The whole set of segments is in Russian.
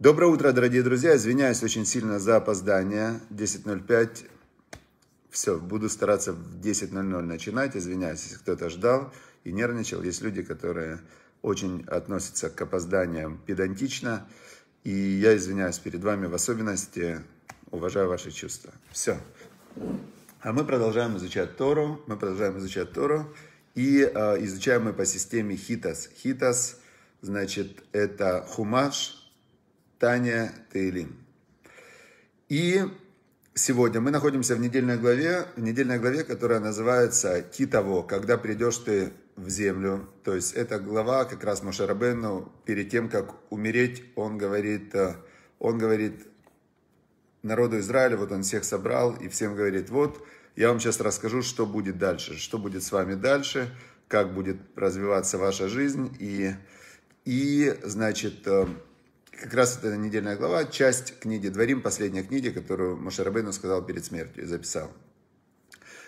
Доброе утро, дорогие друзья. Извиняюсь очень сильно за опоздание. 10.05. Все, буду стараться в 10.00 начинать. Извиняюсь, если кто-то ждал и нервничал. Есть люди, которые очень относятся к опозданиям педантично. И я извиняюсь перед вами в особенности. Уважаю ваши чувства. Все. А мы продолжаем изучать Тору. Мы продолжаем изучать Тору. И э, изучаем мы по системе хитас. Хитас, значит, это хумаш – Таня Тейлим. И сегодня мы находимся в недельной главе, в недельной главе, которая называется «Китово», когда придешь ты в землю. То есть эта глава как раз Мошарабену, перед тем, как умереть, он говорит, э, он говорит народу Израиля, вот он всех собрал и всем говорит, вот я вам сейчас расскажу, что будет дальше, что будет с вами дальше, как будет развиваться ваша жизнь. И, и значит, э, как раз эта недельная глава, часть книги Дворим, последняя книга, которую Мушарабейну сказал перед смертью и записал.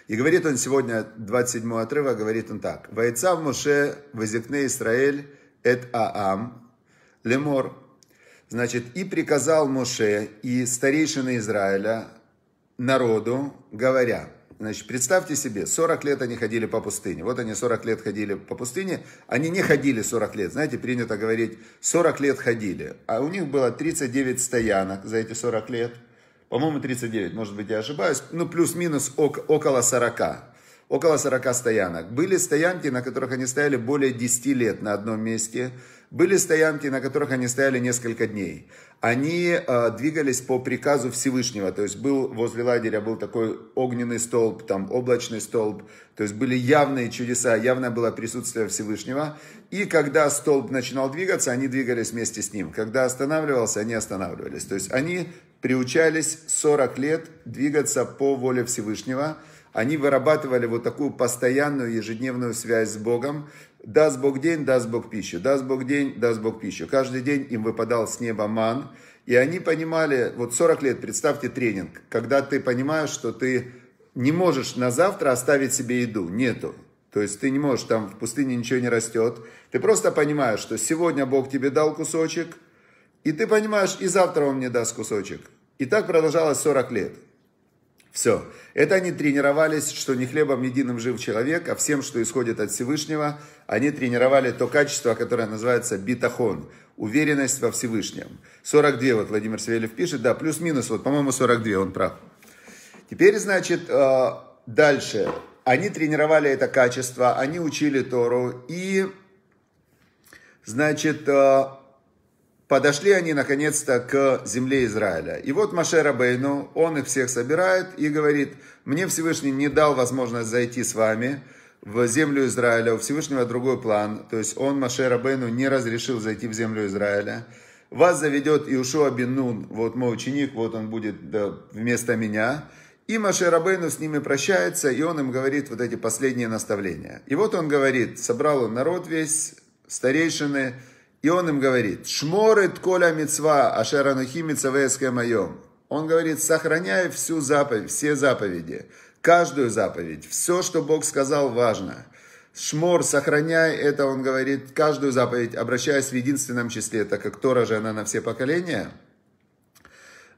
И говорит он сегодня, 27 отрыва, говорит он так. «Вайца в Моше возикне Израиль эт Аам лемор». Значит, и приказал Моше и старейшины Израиля народу, говоря – Значит, представьте себе, 40 лет они ходили по пустыне. Вот они 40 лет ходили по пустыне. Они не ходили 40 лет. Знаете, принято говорить, 40 лет ходили. А у них было 39 стоянок за эти 40 лет. По-моему, 39, может быть, я ошибаюсь. Ну, плюс-минус около 40 около 40 стоянок. Были стоянки, на которых они стояли более 10 лет на одном месте. Были стоянки, на которых они стояли несколько дней. Они э, двигались по приказу Всевышнего, то есть был возле лагеря был такой огненный столб, там облачный столб, то есть были явные чудеса, явное было присутствие Всевышнего. И когда столб начинал двигаться, они двигались вместе с ним. Когда останавливался, они останавливались. То есть они приучались 40 лет двигаться по воле Всевышнего они вырабатывали вот такую постоянную ежедневную связь с Богом. Даст Бог день, даст Бог пищу, даст Бог день, даст Бог пищу. Каждый день им выпадал с неба ман, и они понимали, вот 40 лет, представьте тренинг, когда ты понимаешь, что ты не можешь на завтра оставить себе еду, нету. То есть ты не можешь, там в пустыне ничего не растет. Ты просто понимаешь, что сегодня Бог тебе дал кусочек, и ты понимаешь, и завтра Он мне даст кусочек. И так продолжалось 40 лет. Все. Это они тренировались, что не хлебом единым жив человек, а всем, что исходит от Всевышнего, они тренировали то качество, которое называется битахон, уверенность во Всевышнем. 42, вот Владимир Савельев пишет, да, плюс-минус, вот, по-моему, 42, он прав. Теперь, значит, э, дальше. Они тренировали это качество, они учили Тору и, значит, э, Подошли они наконец-то к земле Израиля. И вот Маше Бейну он их всех собирает и говорит, мне Всевышний не дал возможность зайти с вами в землю Израиля, у Всевышнего другой план. То есть он Маше Бейну не разрешил зайти в землю Израиля. Вас заведет Иушуа бин вот мой ученик, вот он будет да, вместо меня. И Маше Бейну с ними прощается, и он им говорит вот эти последние наставления. И вот он говорит, собрал он народ весь, старейшины, и он им говорит, «Шморет коля мецва, ашеранухи мецавейское моем». Он говорит, сохраняй всю заповедь, все заповеди, каждую заповедь, все, что Бог сказал, важно. Шмор, сохраняй это, он говорит, каждую заповедь, обращаясь в единственном числе, так как Тора же она на все поколения,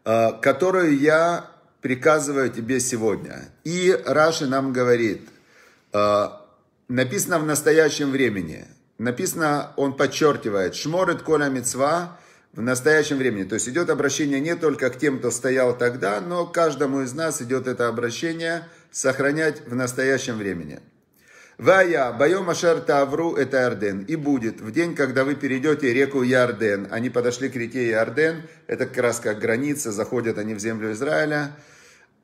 а, которую я приказываю тебе сегодня. И Раши нам говорит, а, написано в настоящем времени – написано, он подчеркивает, шморит коля мецва в настоящем времени. То есть идет обращение не только к тем, кто стоял тогда, но каждому из нас идет это обращение сохранять в настоящем времени. Вая, боем Ашер Тавру, это Ярден. И будет в день, когда вы перейдете реку Ярден. Они подошли к реке Ярден. Это как раз как граница. Заходят они в землю Израиля.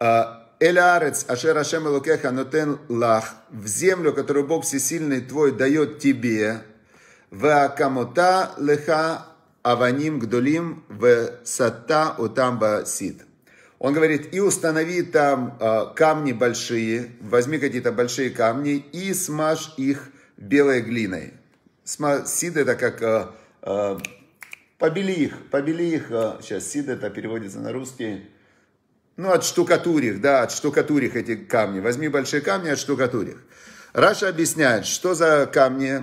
«А, Элярец, Ашер Ашем Элукеха, Нотен Лах. В землю, которую Бог Всесильный твой дает тебе. Вакамота леха аваним гдулим в сата утам сид. Он говорит, и установи там э, камни большие, возьми какие-то большие камни и смажь их белой глиной. Сма, сид это как, э, э, побели их, побели их, э, сейчас сид это переводится на русский, ну от штукатурих, да, от штукатурих эти камни. Возьми большие камни, от штукатурих. Раша объясняет, что за камни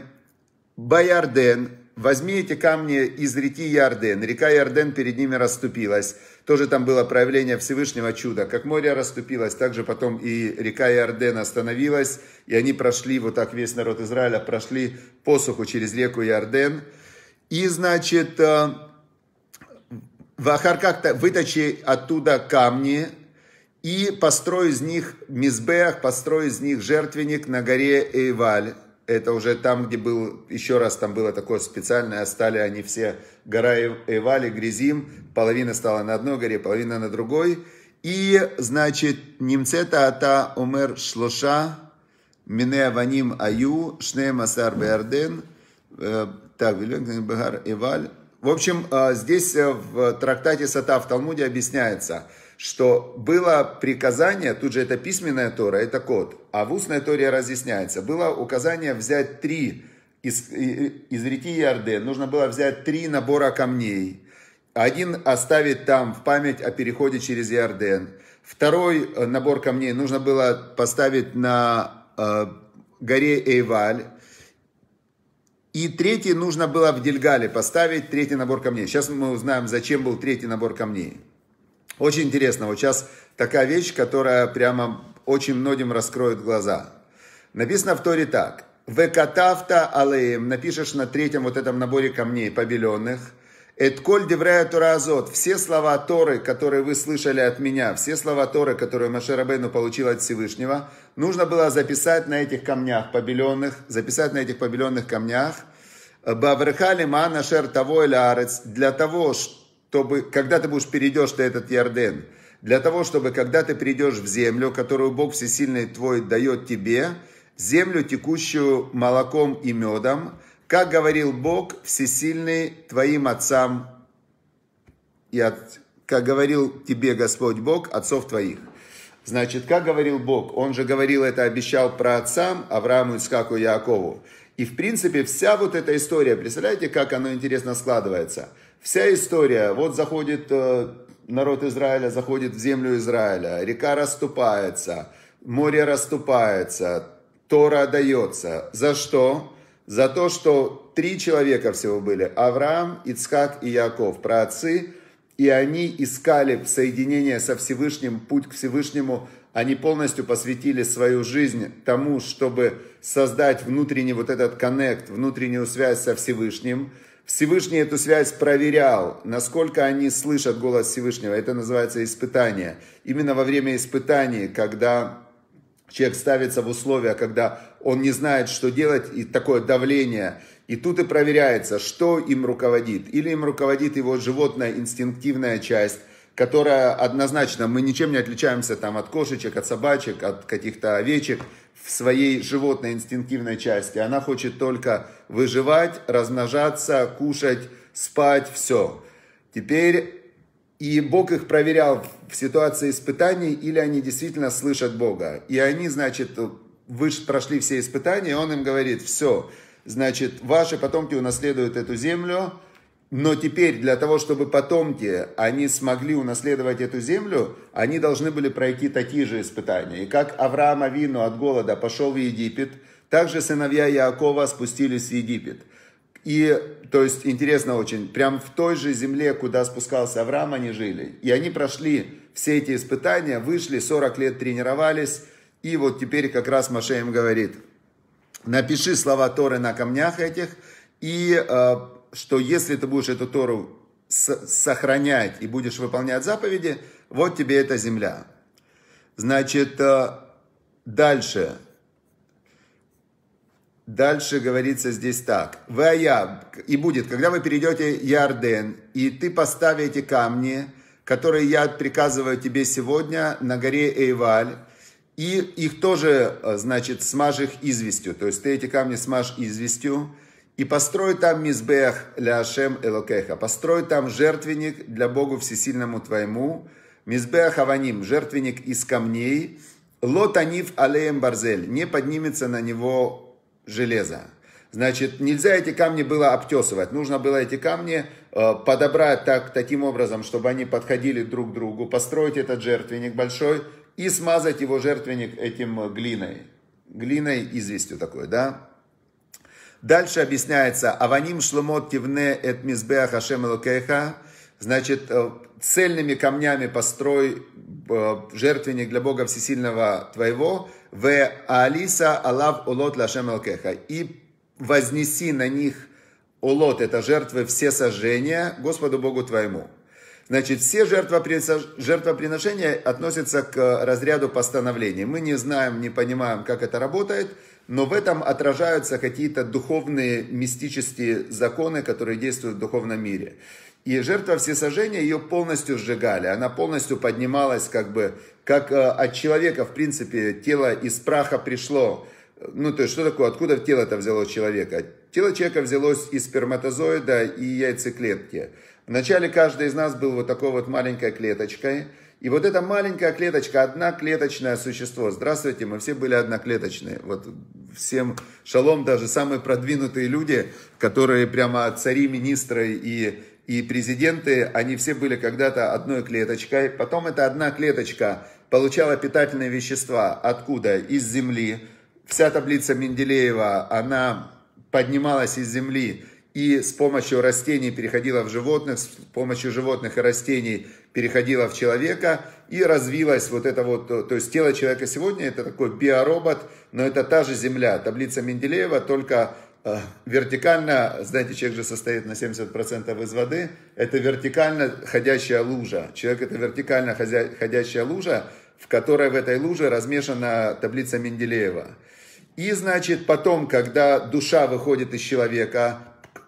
Баярден, возьми эти камни из реки Ярден. Река Ярден перед ними расступилась. Тоже там было проявление Всевышнего чуда. Как море расступилось, так же потом и река Ярден остановилась. И они прошли, вот так весь народ Израиля прошли посуху через реку Ярден. И, значит, э, в Ахарках выточи оттуда камни, и построй из них мизбех, построй из них жертвенник на горе Эйваль это уже там, где был, еще раз там было такое специальное, стали они все, гора Эвали, Грязим, половина стала на одной горе, половина на другой. И, значит, немцета ата умер шлоша, мине ваним аю, шне масар беарден, э, так, Бегар Эваль. В общем, э, здесь э, в трактате Сата в Талмуде объясняется – что было приказание, тут же это письменная Тора, это код, а в устной Торе разъясняется, было указание взять три из, из реки Ярден, нужно было взять три набора камней, один оставить там в память о переходе через Ярден, второй э, набор камней нужно было поставить на э, горе Эйваль, и третий нужно было в Дельгале поставить, третий набор камней. Сейчас мы узнаем, зачем был третий набор камней. Очень интересно, вот сейчас такая вещь, которая прямо очень многим раскроет глаза. Написано в Торе так. «Векатавта алеем» напишешь на третьем вот этом наборе камней побеленных. «Этколь деврея Туразот» все слова Торы, которые вы слышали от меня, все слова Торы, которые Машарабейну получил от Всевышнего, нужно было записать на этих камнях побеленных, записать на этих побеленных камнях. «Баврехали мана шер того или арец» для того, что чтобы, когда ты будешь перейдешь на этот Ярден, для того, чтобы, когда ты придешь в землю, которую Бог Всесильный твой дает тебе, землю, текущую молоком и медом, как говорил Бог Всесильный твоим отцам и от, как говорил тебе Господь Бог, отцов твоих. Значит, как говорил Бог, он же говорил это, обещал про отцам Аврааму, Искаку и Якову. И, в принципе, вся вот эта история, представляете, как она интересно складывается – Вся история, вот заходит э, народ Израиля, заходит в землю Израиля, река расступается, море расступается, Тора дается. За что? За то, что три человека всего были, Авраам, Ицхак и Яков, праотцы, и они искали соединение со Всевышним, путь к Всевышнему, они полностью посвятили свою жизнь тому, чтобы создать внутренний вот этот коннект, внутреннюю связь со Всевышним. Всевышний эту связь проверял, насколько они слышат голос Всевышнего. Это называется испытание. Именно во время испытаний, когда человек ставится в условия, когда он не знает, что делать, и такое давление, и тут и проверяется, что им руководит. Или им руководит его животная инстинктивная часть, которая однозначно, мы ничем не отличаемся там от кошечек, от собачек, от каких-то овечек – в своей животной инстинктивной части. Она хочет только выживать, размножаться, кушать, спать, все. Теперь и Бог их проверял в ситуации испытаний, или они действительно слышат Бога. И они, значит, вы прошли все испытания, и он им говорит, все, значит, ваши потомки унаследуют эту землю, но теперь для того, чтобы потомки, они смогли унаследовать эту землю, они должны были пройти такие же испытания. И как Авраам Авину от голода пошел в Египет, так же сыновья Иакова спустились в Египет. И, то есть, интересно очень, прям в той же земле, куда спускался Авраам, они жили. И они прошли все эти испытания, вышли, 40 лет тренировались. И вот теперь как раз Маше им говорит, напиши слова Торы на камнях этих, и э, что если ты будешь эту Тору сохранять и будешь выполнять заповеди, вот тебе эта земля. Значит, э, дальше. Дальше говорится здесь так. Вая, и будет, когда вы перейдете Ярден, и ты поставите камни, которые я приказываю тебе сегодня на горе Эйваль, и их тоже, э, значит, смажь их известью. То есть ты эти камни смажь известью, и построй там мизбех ляшем элокеха. Построй там жертвенник для Богу всесильному твоему. Мизбех аваним, жертвенник из камней. Лотанив алеем барзель. Не поднимется на него железо. Значит, нельзя эти камни было обтесывать. Нужно было эти камни э, подобрать так, таким образом, чтобы они подходили друг к другу, построить этот жертвенник большой и смазать его жертвенник этим глиной. Глиной известью такой, да? Дальше объясняется, аваним шлумот тивне эт мизбеах ашем элокеха, значит, э, цельными камнями построй э, жертвенник для Бога Всесильного твоего, в алиса алав улот лашем элокеха, и вознеси на них улот, это жертвы все сожжения Господу Богу твоему. Значит, все жертвоприношения относятся к разряду постановлений. Мы не знаем, не понимаем, как это работает – но в этом отражаются какие-то духовные мистические законы, которые действуют в духовном мире. И жертва всесожжения ее полностью сжигали, она полностью поднималась как бы, как э, от человека, в принципе, тело из праха пришло. Ну, то есть, что такое, откуда тело это взяло человека? Тело человека взялось из сперматозоида и яйцеклетки. Вначале каждый из нас был вот такой вот маленькой клеточкой – и вот эта маленькая клеточка, одноклеточное существо. Здравствуйте, мы все были одноклеточные. Вот всем шалом, даже самые продвинутые люди, которые прямо цари, министры и, и президенты, они все были когда-то одной клеточкой. Потом эта одна клеточка получала питательные вещества. Откуда? Из земли. Вся таблица Менделеева, она поднималась из земли и с помощью растений переходила в животных, с помощью животных и растений переходила в человека и развилась вот это вот, то есть тело человека сегодня это такой биоробот, но это та же земля, таблица Менделеева, только э, вертикально, знаете, человек же состоит на 70% из воды, это вертикально ходящая лужа, человек это вертикально ходящая лужа, в которой в этой луже размешана таблица Менделеева. И, значит, потом, когда душа выходит из человека,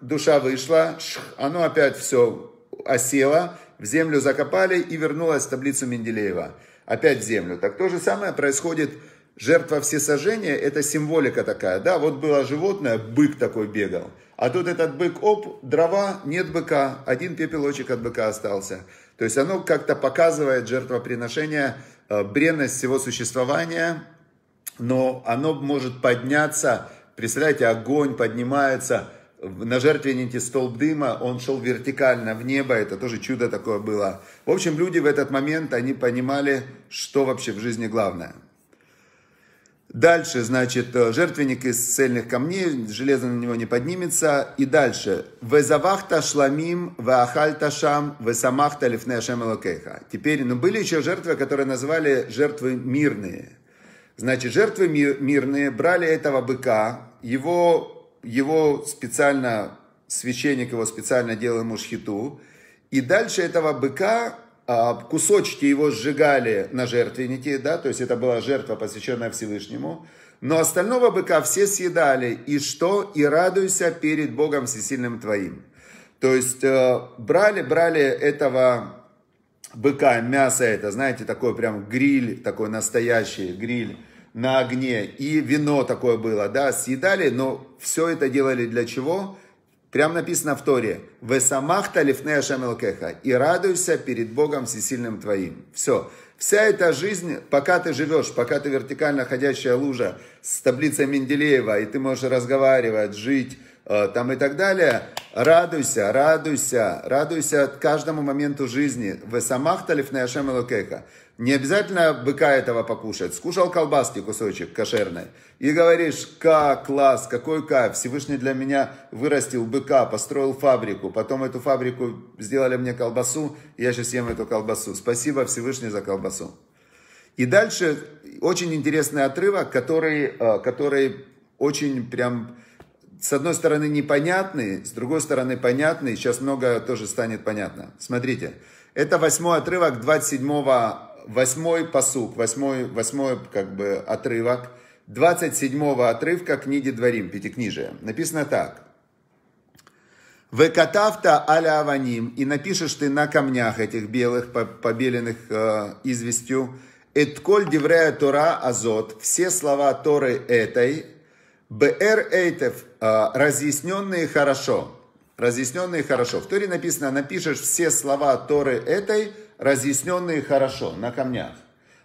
душа вышла, оно опять все осело, в землю закопали и вернулась в таблицу Менделеева. Опять в землю. Так то же самое происходит жертва всесожжения, это символика такая, да, вот было животное, бык такой бегал, а тут этот бык, оп, дрова, нет быка, один пепелочек от быка остался. То есть оно как-то показывает жертвоприношение, э, бренность всего существования, но оно может подняться, представляете, огонь поднимается – на жертвеннике столб дыма, он шел вертикально в небо, это тоже чудо такое было. В общем, люди в этот момент, они понимали, что вообще в жизни главное. Дальше, значит, э, жертвенник из цельных камней, железо на него не поднимется. И дальше. Везавахта шламим, веахальта шам, весамахта лифнешем элокейха. Теперь, ну были еще жертвы, которые называли жертвы мирные. Значит, жертвы мирные брали этого быка, его его специально, священник его специально делал ему шхиту, и дальше этого быка а, кусочки его сжигали на жертвеннике, да, то есть это была жертва, посвященная Всевышнему, но остального быка все съедали, и что? И радуйся перед Богом всесильным твоим. То есть э, брали, брали этого быка, мясо это, знаете, такой прям гриль, такой настоящий гриль, на огне, и вино такое было, да, съедали, но все это делали для чего? Прям написано в Торе. «Весамахта лифнея шамелкеха» и радуйся перед Богом всесильным твоим. Все. Вся эта жизнь, пока ты живешь, пока ты вертикально ходящая лужа с таблицей Менделеева, и ты можешь разговаривать, жить, э, там и так далее. Радуйся, радуйся, радуйся каждому моменту жизни. Весамахта лифнея шамелкеха. Не обязательно быка этого покушать. Скушал колбаски кусочек кошерной. И говоришь, как класс, какой кайф. Всевышний для меня вырастил быка, построил фабрику. Потом эту фабрику сделали мне колбасу. И я сейчас ем эту колбасу. Спасибо Всевышний за колбасу. И дальше очень интересный отрывок, который, э, который очень прям с одной стороны непонятный, с другой стороны понятный. Сейчас много тоже станет понятно. Смотрите, это восьмой отрывок 27 восьмой посук, восьмой, восьмой как бы отрывок, 27 отрывка книги Дворим, Пятикнижия. Написано так. «Векатавта аля аваним» и напишешь ты на камнях этих белых, побеленных э, известью, «Этколь деврея Тора азот» все слова Торы этой, «Бр эйтев» э, разъясненные хорошо. Разъясненные хорошо. В Торе написано, напишешь все слова Торы этой – разъясненные хорошо, на камнях.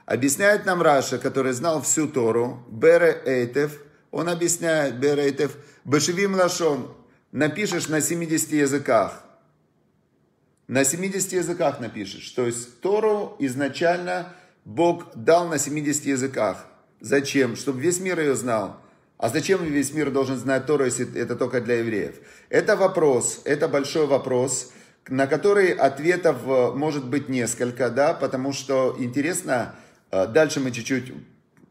Объясняет нам Раша, который знал всю Тору, Бере Эйтев, он объясняет, Бере Эйтев, Бешевим Лашон, напишешь на 70 языках. На 70 языках напишешь. То есть Тору изначально Бог дал на 70 языках. Зачем? Чтобы весь мир ее знал. А зачем весь мир должен знать Тору, если это только для евреев? Это вопрос, это большой вопрос на которые ответов э, может быть несколько, да, потому что интересно, э, дальше мы чуть-чуть,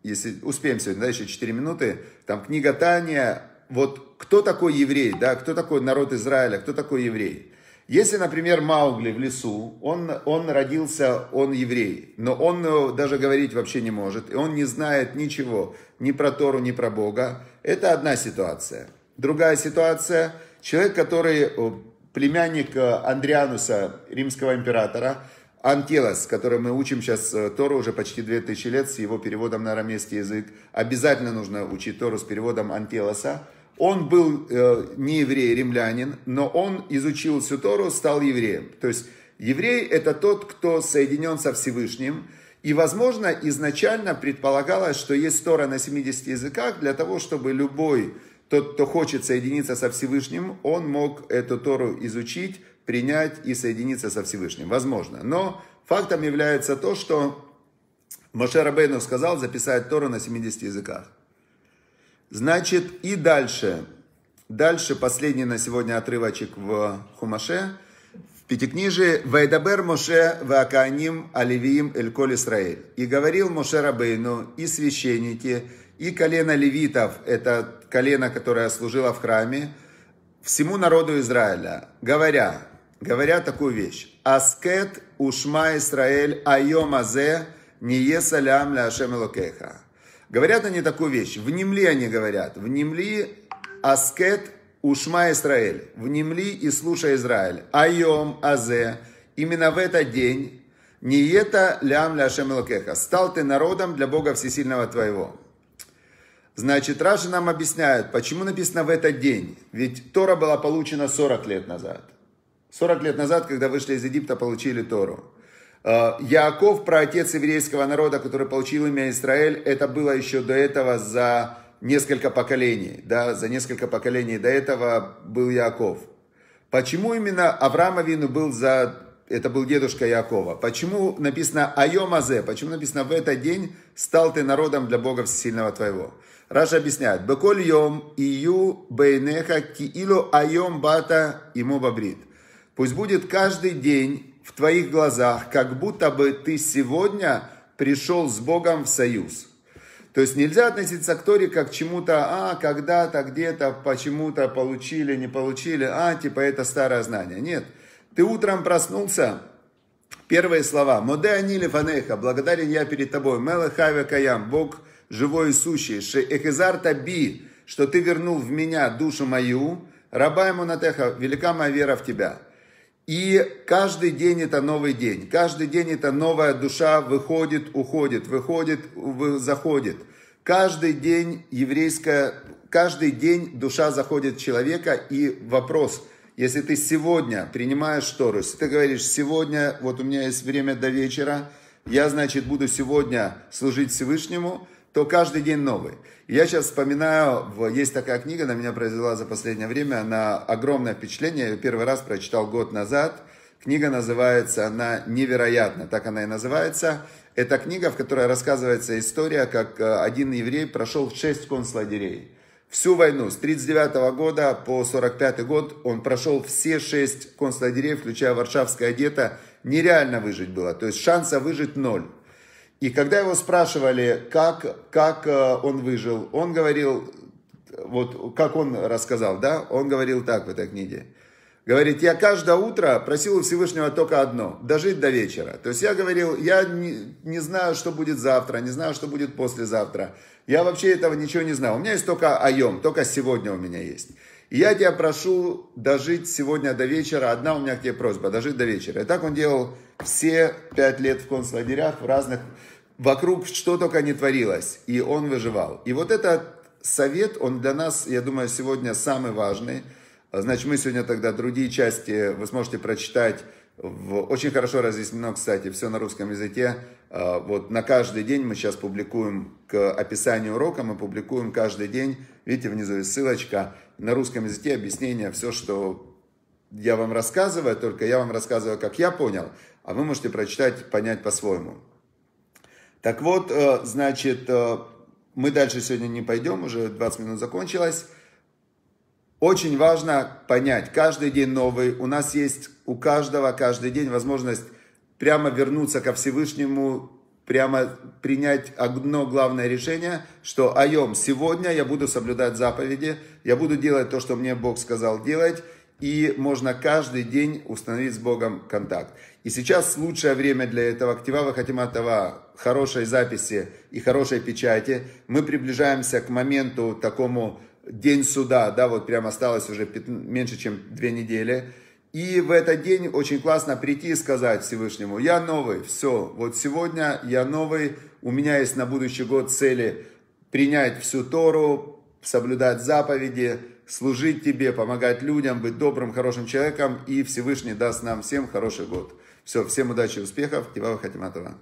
если успеем сегодня, да, еще 4 минуты, там книга Таня, вот кто такой еврей, да, кто такой народ Израиля, кто такой еврей. Если, например, Маугли в лесу, он, он родился, он еврей, но он э, даже говорить вообще не может, и он не знает ничего ни про Тору, ни про Бога, это одна ситуация. Другая ситуация, человек, который племянник Андриануса, римского императора, Антелос, который мы учим сейчас э, Тору уже почти 2000 лет с его переводом на арамейский язык. Обязательно нужно учить Тору с переводом Антелоса. Он был э, не еврей, а римлянин, но он изучил всю Тору, стал евреем. То есть еврей – это тот, кто соединен со Всевышним. И, возможно, изначально предполагалось, что есть Тора на 70 языках для того, чтобы любой тот, кто хочет соединиться со Всевышним, он мог эту Тору изучить, принять и соединиться со Всевышним. Возможно. Но фактом является то, что Моше Рабейну сказал записать Тору на 70 языках. Значит, и дальше. Дальше последний на сегодня отрывочек в Хумаше. В Пятикнижии «Вайдабер Моше вааканим оливиим эль коль Исраэль». И говорил Моше Рабейну, и священники, и колено левитов, это колено, которое служило в храме, всему народу Израиля, говоря, говоря такую вещь. Аскет ушма Исраэль айомазе азе не есалям ля ашем Говорят они такую вещь. Внемли они говорят. Внемли аскет ушма Исраэль. Внемли и слушай Израиль. Айом азе. Именно в этот день это лям ля ашем Стал ты народом для Бога Всесильного твоего. Значит, Раши нам объясняет, почему написано в этот день. Ведь Тора была получена 40 лет назад. 40 лет назад, когда вышли из Египта, получили Тору. Э, Яаков, отец еврейского народа, который получил имя Израиль, это было еще до этого за несколько поколений. Да, за несколько поколений до этого был Яаков. Почему именно Авраама Вину был за... Это был дедушка Якова. Почему написано «Айомазе»? Почему написано «В этот день стал ты народом для Бога Всесильного твоего»? Раша объясняет. Беколь йом ию бейнеха киило айом бата ему бабрит. Пусть будет каждый день в твоих глазах, как будто бы ты сегодня пришел с Богом в союз. То есть нельзя относиться к Торе как к чему-то, а, когда-то, где-то, почему-то получили, не получили, а, типа это старое знание. Нет. Ты утром проснулся, первые слова. Моде анили фанеха, благодарен я перед тобой. Мелахаве каям, Бог – живое и сущее, ше таби, что ты вернул в меня душу мою, раба ему натеха, велика моя вера в тебя. И каждый день это новый день, каждый день это новая душа выходит, уходит, выходит, заходит. Каждый день еврейская, каждый день душа заходит в человека, и вопрос, если ты сегодня принимаешь Тору, если ты говоришь, сегодня, вот у меня есть время до вечера, я, значит, буду сегодня служить Всевышнему – то каждый день новый. Я сейчас вспоминаю, есть такая книга, она меня произвела за последнее время, она огромное впечатление, я ее первый раз прочитал год назад. Книга называется, она невероятна, так она и называется. Это книга, в которой рассказывается история, как э, один еврей прошел в 6 концлагерей. Всю войну с 39 года по 45 год он прошел все шесть концлагерей, включая Варшавское гетто. Нереально выжить было, то есть шанса выжить ноль. И когда его спрашивали, как, как э, он выжил, он говорил, вот как он рассказал, да, он говорил так в этой книге. Говорит, я каждое утро просил у Всевышнего только одно, дожить до вечера. То есть я говорил, я не, не знаю, что будет завтра, не знаю, что будет послезавтра. Я вообще этого ничего не знаю. У меня есть только айом, только сегодня у меня есть. И я тебя прошу дожить сегодня до вечера. Одна у меня к тебе просьба, дожить до вечера. И так он делал все пять лет в концлагерях, в разных Вокруг что только не творилось, и он выживал. И вот этот совет, он для нас, я думаю, сегодня самый важный. Значит, мы сегодня тогда другие части вы сможете прочитать. В, очень хорошо разъяснено, кстати, все на русском языке. А, вот на каждый день мы сейчас публикуем к описанию урока, мы публикуем каждый день, видите, внизу есть ссылочка, на русском языке объяснение, все, что я вам рассказываю, только я вам рассказываю, как я понял, а вы можете прочитать, понять по-своему. Так вот, э, значит, э, мы дальше сегодня не пойдем, уже 20 минут закончилось. Очень важно понять, каждый день новый, у нас есть у каждого каждый день возможность прямо вернуться ко Всевышнему, прямо принять одно главное решение, что айом, сегодня я буду соблюдать заповеди, я буду делать то, что мне Бог сказал делать, и можно каждый день установить с Богом контакт. И сейчас лучшее время для этого. Активава Хатиматова хорошей записи и хорошей печати. Мы приближаемся к моменту такому день суда, да, вот прям осталось уже 15, меньше, чем две недели. И в этот день очень классно прийти и сказать Всевышнему, я новый, все, вот сегодня я новый, у меня есть на будущий год цели принять всю Тору, соблюдать заповеди, служить Тебе, помогать людям, быть добрым, хорошим человеком, и Всевышний даст нам всем хороший год. Все, всем удачи и успехов. Тивава Хатиматова.